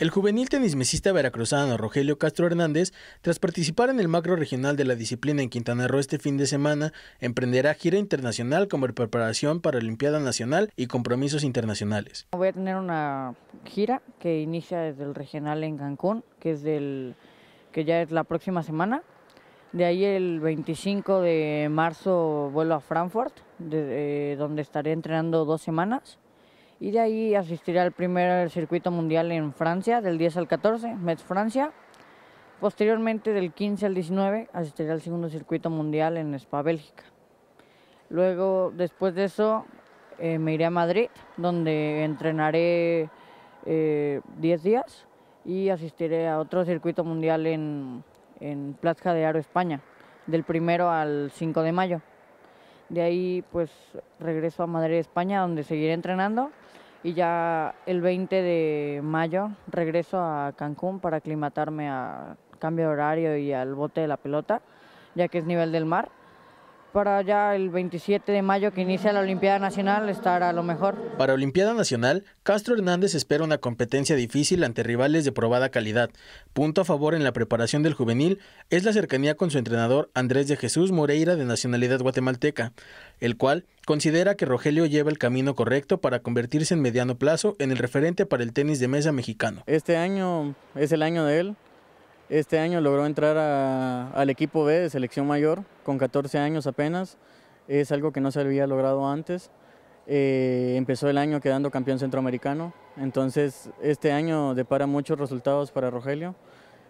El juvenil tenismesista veracruzano Rogelio Castro Hernández, tras participar en el macro regional de la disciplina en Quintana Roo este fin de semana, emprenderá gira internacional como preparación para la Olimpiada Nacional y compromisos internacionales. Voy a tener una gira que inicia desde el regional en Cancún, que es del que ya es la próxima semana. De ahí el 25 de marzo vuelo a Frankfurt, eh, donde estaré entrenando dos semanas y de ahí asistiré al primer circuito mundial en Francia del 10 al 14, Metz Francia. Posteriormente del 15 al 19 asistiré al segundo circuito mundial en Spa Bélgica. Luego, después de eso, eh, me iré a Madrid, donde entrenaré 10 eh, días y asistiré a otro circuito mundial en, en Plaza de Aro, España, del 1 al 5 de mayo. De ahí pues regreso a Madrid, España, donde seguiré entrenando y ya el 20 de mayo regreso a Cancún para aclimatarme a cambio de horario y al bote de la pelota, ya que es nivel del mar para ya el 27 de mayo que inicia la Olimpiada Nacional estará a lo mejor. Para Olimpiada Nacional, Castro Hernández espera una competencia difícil ante rivales de probada calidad. Punto a favor en la preparación del juvenil es la cercanía con su entrenador Andrés de Jesús Moreira de nacionalidad guatemalteca, el cual considera que Rogelio lleva el camino correcto para convertirse en mediano plazo en el referente para el tenis de mesa mexicano. Este año es el año de él este año logró entrar al equipo B de selección mayor con 14 años apenas. Es algo que no se había logrado antes. Eh, empezó el año quedando campeón centroamericano. Entonces este año depara muchos resultados para Rogelio.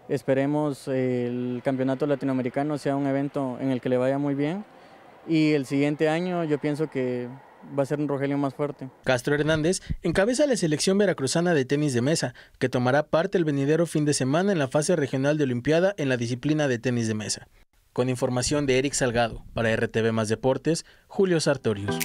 Esperemos eh, el campeonato latinoamericano sea un evento en el que le vaya muy bien. Y el siguiente año yo pienso que va a ser un Rogelio más fuerte. Castro Hernández encabeza la selección veracruzana de tenis de mesa, que tomará parte el venidero fin de semana en la fase regional de Olimpiada en la disciplina de tenis de mesa. Con información de Eric Salgado, para RTV Más Deportes, Julio Sartorius.